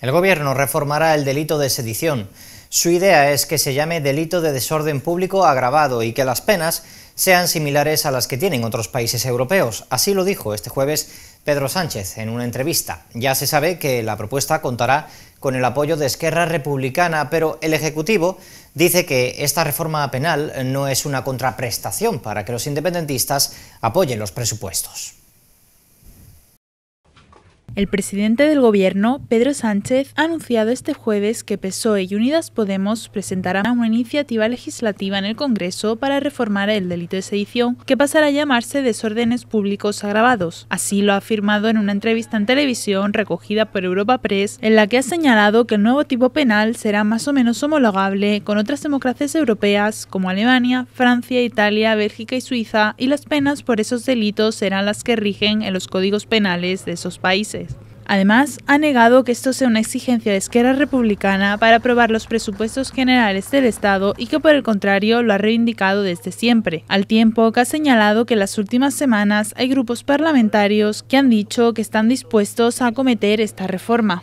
El Gobierno reformará el delito de sedición. Su idea es que se llame delito de desorden público agravado y que las penas sean similares a las que tienen otros países europeos. Así lo dijo este jueves Pedro Sánchez en una entrevista. Ya se sabe que la propuesta contará con el apoyo de Esquerra Republicana, pero el Ejecutivo dice que esta reforma penal no es una contraprestación para que los independentistas apoyen los presupuestos. El presidente del gobierno, Pedro Sánchez, ha anunciado este jueves que PSOE y Unidas Podemos presentarán una iniciativa legislativa en el Congreso para reformar el delito de sedición, que pasará a llamarse desórdenes públicos agravados. Así lo ha afirmado en una entrevista en televisión recogida por Europa Press, en la que ha señalado que el nuevo tipo penal será más o menos homologable con otras democracias europeas como Alemania, Francia, Italia, Bélgica y Suiza, y las penas por esos delitos serán las que rigen en los códigos penales de esos países. Además, ha negado que esto sea una exigencia de Esquerra Republicana para aprobar los presupuestos generales del Estado y que por el contrario lo ha reivindicado desde siempre, al tiempo que ha señalado que en las últimas semanas hay grupos parlamentarios que han dicho que están dispuestos a acometer esta reforma.